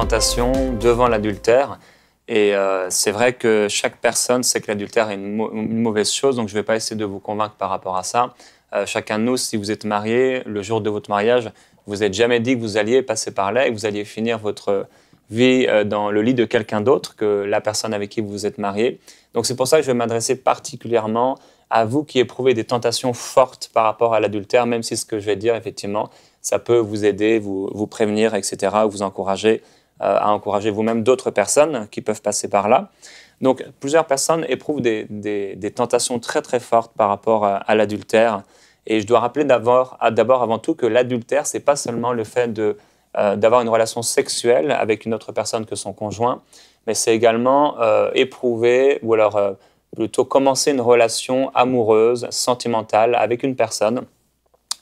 tentation devant l'adultère. Et euh, c'est vrai que chaque personne sait que l'adultère est une, mauvaise chose, donc je ne vais pas essayer de vous convaincre par rapport à ça. Euh, chacun de nous, si vous êtes marié, le jour de votre mariage, vous n'êtes jamais dit que vous alliez passer par là et que vous alliez finir votre vie euh, dans le lit de quelqu'un d'autre que la personne avec qui vous êtes marié. Donc c'est pour ça que je vais m'adresser particulièrement à vous qui éprouvez des tentations fortes par rapport à l'adultère, même si ce que je vais dire, effectivement, ça peut vous aider, vous, vous prévenir, etc., vous encourager euh, à encourager vous-même d'autres personnes qui peuvent passer par là. Donc plusieurs personnes éprouvent des, tentations très très fortes par rapport euh, à, l'adultère. Et je dois rappeler d'abord avant tout que l'adultère, n'est pas seulement le fait euh, d'avoir une relation sexuelle avec une autre personne que son conjoint, mais c'est également éprouver ou alors plutôt commencer une relation amoureuse, sentimentale avec une personne,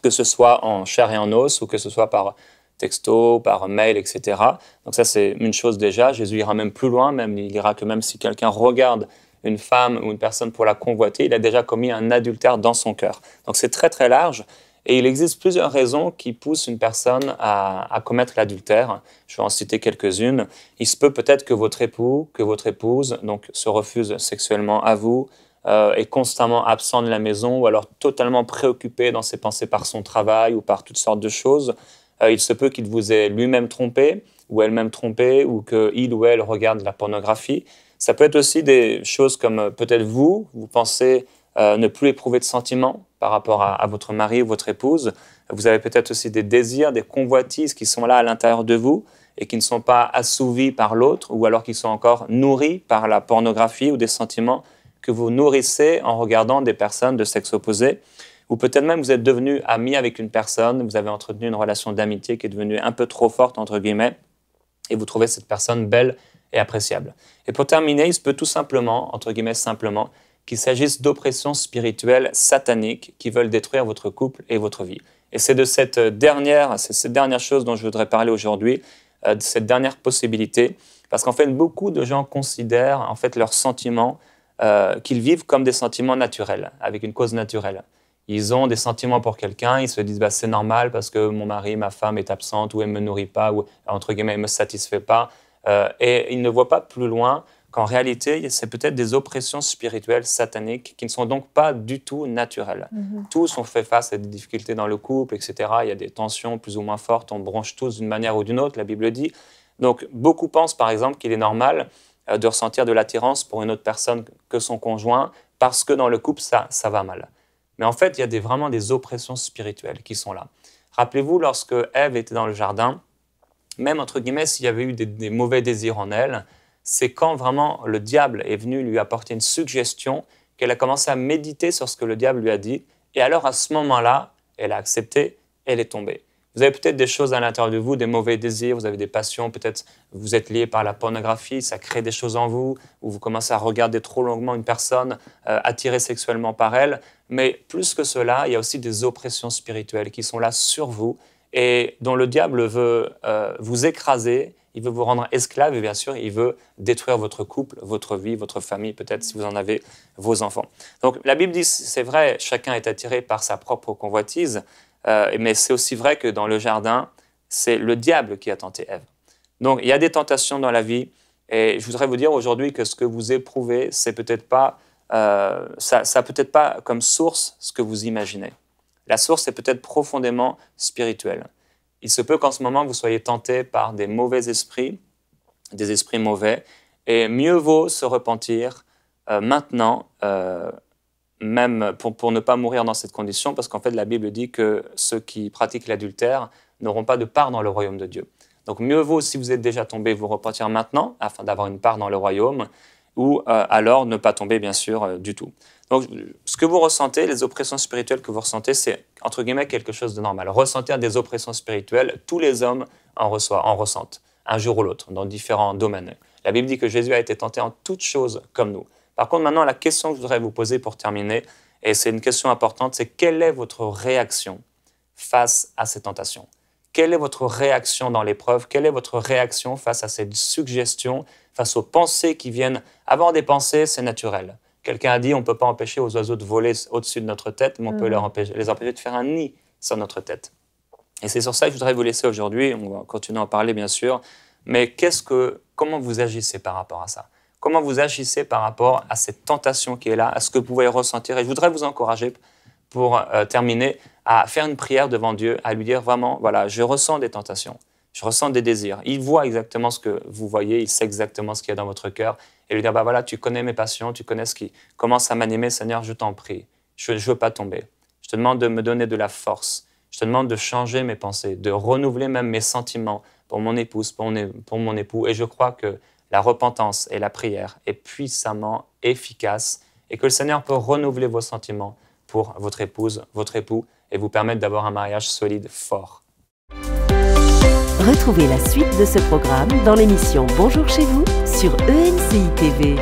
que ce soit en chair et en os ou que ce soit par texto, par mail, etc. Donc ça, c'est une chose déjà. Jésus ira même plus loin, même il dira que même si quelqu'un regarde une femme ou une personne pour la convoiter, il a déjà commis un adultère dans son cœur. Donc c'est très très large. Et il existe plusieurs raisons qui poussent une personne à, commettre l'adultère. Je vais en citer quelques-unes. Il se peut peut-être que votre époux, que votre épouse, donc se refuse sexuellement à vous, euh, est constamment absent de la maison ou alors totalement préoccupé dans ses pensées par son travail ou par toutes sortes de choses. Euh, il se peut qu'il vous ait lui-même trompé ou elle-même trompé ou qu'il ou elle regarde la pornographie. Ça peut être aussi des choses comme euh, peut-être vous, vous pensez euh, ne plus éprouver de sentiments par rapport à, à votre mari ou votre épouse. Vous avez peut-être aussi des désirs, des convoitises qui sont là à l'intérieur de vous et qui ne sont pas assouvis par l'autre ou alors qui sont encore nourris par la pornographie ou des sentiments que vous nourrissez en regardant des personnes de sexe opposé ou peut-être même vous êtes devenu ami avec une personne, vous avez entretenu une relation d'amitié qui est devenue un peu trop forte, entre guillemets, et vous trouvez cette personne belle et appréciable. Et pour terminer, il se peut tout simplement, entre guillemets simplement, qu'il s'agisse d'oppressions spirituelles sataniques qui veulent détruire votre couple et votre vie. Et c'est de cette dernière, c'est chose dont je voudrais parler aujourd'hui, euh, de cette dernière possibilité, parce qu'en fait, beaucoup de gens considèrent en fait leurs sentiments euh, qu'ils vivent comme des sentiments naturels, avec une cause naturelle ils ont des sentiments pour quelqu'un, ils se disent bah, c'est normal parce que mon mari, ma femme est absente ou elle ne me nourrit pas ou entre guillemets elle ne me satisfait pas. Euh, et ils ne voient pas plus loin qu'en réalité, c'est peut-être des oppressions spirituelles sataniques qui ne sont donc pas du tout naturelles. Mhm. Tous ont fait face à des difficultés dans le couple, etc. Il y a des tensions plus ou moins fortes, on bronche tous d'une manière ou d'une autre, la Bible dit. Donc beaucoup pensent par exemple qu'il est normal euh, de ressentir de l'attirance pour une autre personne que son conjoint parce que dans le couple, ça, ça va mal. Mais en fait, il y a vraiment des oppressions spirituelles qui sont là. Rappelez-vous, lorsque Ève était dans le jardin, même entre guillemets, s'il y avait eu des mauvais désirs en elle, c'est quand vraiment le diable est venu lui apporter une suggestion qu'elle a commencé à méditer sur ce que le diable lui a dit. Et alors, à ce moment-là, elle a accepté, elle est tombée. Vous avez peut-être des choses à l'intérieur de vous, des mauvais désirs, vous avez des passions, peut-être vous êtes lié par la pornographie, ça crée des choses en vous, ou vous commencez à regarder trop longuement une personne, attiré euh, attirée sexuellement par elle. Mais plus que cela, il y a aussi des oppressions spirituelles qui sont là sur vous et dont le diable veut euh, vous écraser, il veut vous rendre esclave et bien sûr, il veut détruire votre couple, votre vie, votre famille, peut-être si vous en avez, vos enfants. Donc la Bible dit, c'est vrai, chacun est attiré par sa propre convoitise, euh, mais c'est aussi vrai que dans le jardin, c'est le diable qui a tenté Ève. Donc il y a des tentations dans la vie. Et je voudrais vous dire aujourd'hui que ce que vous éprouvez, c'est peut-être pas, euh, ça, ça peut-être pas comme source ce que vous imaginez. La source est peut-être profondément spirituelle. Il se peut qu'en ce moment vous soyez tenté par des mauvais esprits, des esprits mauvais, et mieux vaut se repentir euh, maintenant même pour, ne pas mourir dans cette condition, parce qu'en fait la Bible dit que ceux qui pratiquent l'adultère n'auront pas de part dans le royaume de Dieu. Donc mieux vaut, si vous êtes déjà tombé, vous repentir maintenant afin d'avoir une part dans le royaume, ou euh, alors ne pas tomber, bien sûr, euh, du tout. Donc ce que vous ressentez, les oppressions spirituelles que vous ressentez, c'est entre guillemets quelque chose de normal. Ressentir des oppressions spirituelles, tous les hommes en, reçoivent, en ressentent, un jour ou l'autre, dans différents domaines. La Bible dit que Jésus a été tenté en toutes choses comme nous. Par contre, maintenant, la question que je voudrais vous poser pour terminer, et c'est une question importante, c'est quelle est votre réaction face à ces tentations Quelle est votre réaction dans l'épreuve Quelle est votre réaction face à cette suggestion, face aux pensées qui viennent Avant des pensées, c'est naturel. Quelqu'un a dit on ne peut pas empêcher aux oiseaux de voler au-dessus de notre tête, mais on peut mm. leur empêcher, les empêcher de faire un nid sur notre tête. Et c'est sur ça que je voudrais vous laisser aujourd'hui. On va continuer à en parler, bien sûr. Mais qu'est-ce que, comment vous agissez par rapport à ça comment vous agissez par rapport à cette tentation qui est là, à ce que vous pouvez ressentir. Et je voudrais vous encourager pour euh, terminer à faire une prière devant Dieu, à lui dire vraiment, voilà, je ressens des tentations, je ressens des désirs. Il voit exactement ce que vous voyez, il sait exactement ce qu'il y a dans votre cœur. Et lui dire, bah voilà, tu connais mes passions, tu connais ce qui commence à m'animer, Seigneur, je t'en prie, je ne veux pas tomber. Je te demande de me donner de la force. Je te demande de changer mes pensées, de renouveler même mes sentiments pour mon épouse, pour mon époux. Et je crois que la repentance et la prière est puissamment efficace et que le Seigneur peut renouveler vos sentiments pour votre épouse, votre époux et vous permettre d'avoir un mariage solide, fort. Retrouvez la suite de ce programme dans l'émission Bonjour chez vous sur ENCI TV.